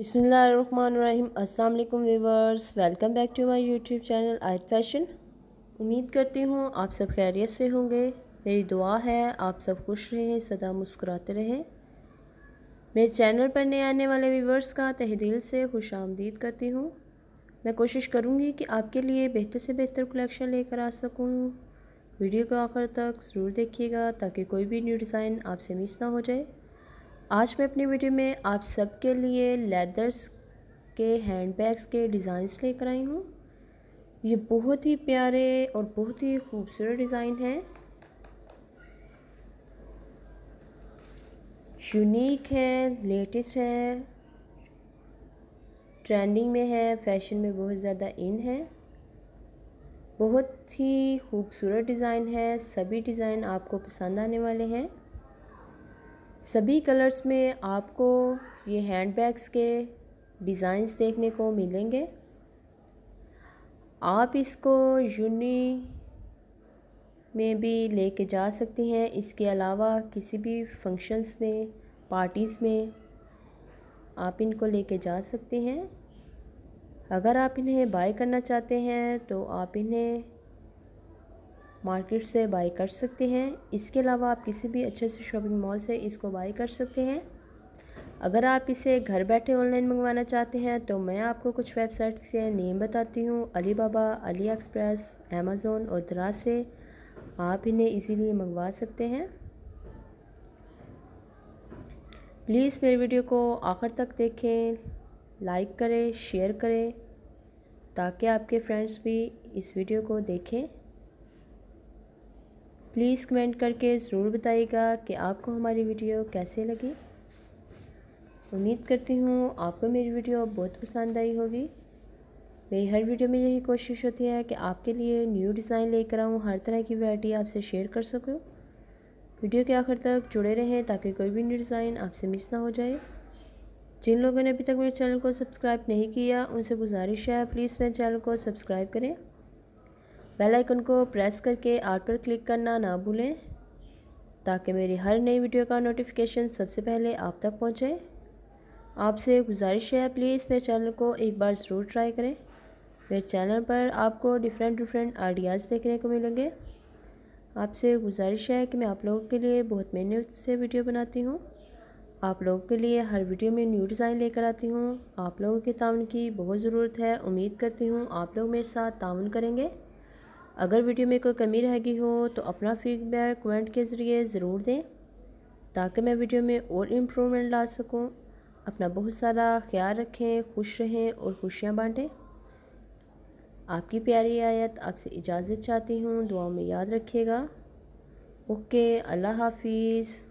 बिसमीम अस्सलाम वालेकुम welcome back to my YouTube channel Ayat fashion उम्मीद करती हूँ आप सब खैरियत से होंगे मेरी दुआ है आप सब खुश रहें सदा मुस्कुराते रहें मेरे चैनल पर नए आने वाले वीवर्स का तहदील दिल से खुश आमदीद करती हूँ मैं कोशिश करूँगी कि आपके लिए बेहतर से बेहतर कलेक्शन लेकर आ सकूँ वीडियो को आखिर तक ज़रूर देखिएगा ताकि कोई भी न्यू डिज़ाइन आपसे मिस ना हो जाए आज मैं अपनी वीडियो में आप सबके लिए लेदर्स के हैंडबैग्स के डिज़ाइंस लेकर आई हूँ ये बहुत ही प्यारे और बहुत ही खूबसूरत डिज़ाइन है यूनिक है लेटेस्ट है ट्रेंडिंग में है फैशन में बहुत ज़्यादा इन है बहुत ही खूबसूरत डिज़ाइन है सभी डिज़ाइन आपको पसंद आने वाले हैं सभी कलर्स में आपको ये हैंड बैग्स के डिज़ाइंस देखने को मिलेंगे आप इसको यूनी में भी लेके जा सकती हैं इसके अलावा किसी भी फंक्शंस में पार्टीज़ में आप इनको लेके जा सकते हैं अगर आप इन्हें बाय करना चाहते हैं तो आप इन्हें मार्केट से बाई कर सकते हैं इसके अलावा आप किसी भी अच्छे से शॉपिंग मॉल से इसको बाई कर सकते हैं अगर आप इसे घर बैठे ऑनलाइन मंगवाना चाहते हैं तो मैं आपको कुछ वेबसाइट से नेम बताती हूँ Alibaba AliExpress Amazon और दराज से आप इन्हें इजीली मंगवा सकते हैं प्लीज़ मेरे वीडियो को आखिर तक देखें लाइक करें शेयर करें ताकि आपके फ्रेंड्स भी इस वीडियो को देखें प्लीज़ कमेंट करके ज़रूर बताइएगा कि आपको हमारी वीडियो कैसे लगी उम्मीद करती हूँ आपको मेरी वीडियो बहुत पसंद आई होगी मेरी हर वीडियो में यही कोशिश होती है कि आपके लिए न्यू डिज़ाइन लेकर आऊँ हर तरह की वैरायटी आपसे शेयर कर सकूँ वीडियो के आखिर तक जुड़े रहें ताकि कोई भी न्यू डिज़ाइन आपसे मिस ना हो जाए जिन लोगों ने अभी तक मेरे चैनल को सब्सक्राइब नहीं किया उनसे गुजारिश है प्लीज़ मेरे चैनल को सब्सक्राइब करें बेल आइकन को प्रेस करके आर पर क्लिक करना ना भूलें ताकि मेरी हर नई वीडियो का नोटिफिकेशन सबसे पहले आप तक पहुँचे आपसे गुजारिश है प्लीज़ मेरे चैनल को एक बार ज़रूर ट्राई करें मेरे चैनल पर आपको डिफरेंट डिफरेंट आइडियाज़ देखने को मिलेंगे आपसे गुजारिश है कि मैं आप लोगों के लिए बहुत मेहनत से वीडियो बनाती हूँ आप लोगों के लिए हर वीडियो में न्यू डिज़ाइन लेकर आती हूँ आप लोगों के तावन की बहुत ज़रूरत है उम्मीद करती हूँ आप लोग मेरे साथ तावन करेंगे अगर वीडियो में कोई कमी रह गई हो तो अपना फीडबैक कमेंट के ज़रिए ज़रूर दें ताकि मैं वीडियो में और इम्प्रूवमेंट ला सकूँ अपना बहुत सारा ख्याल रखें खुश रहें और खुशियाँ बाँटें आपकी प्यारी आयत आपसे इजाज़त चाहती हूँ दुआ में याद रखिएगा ओके अल्लाह हाफिज़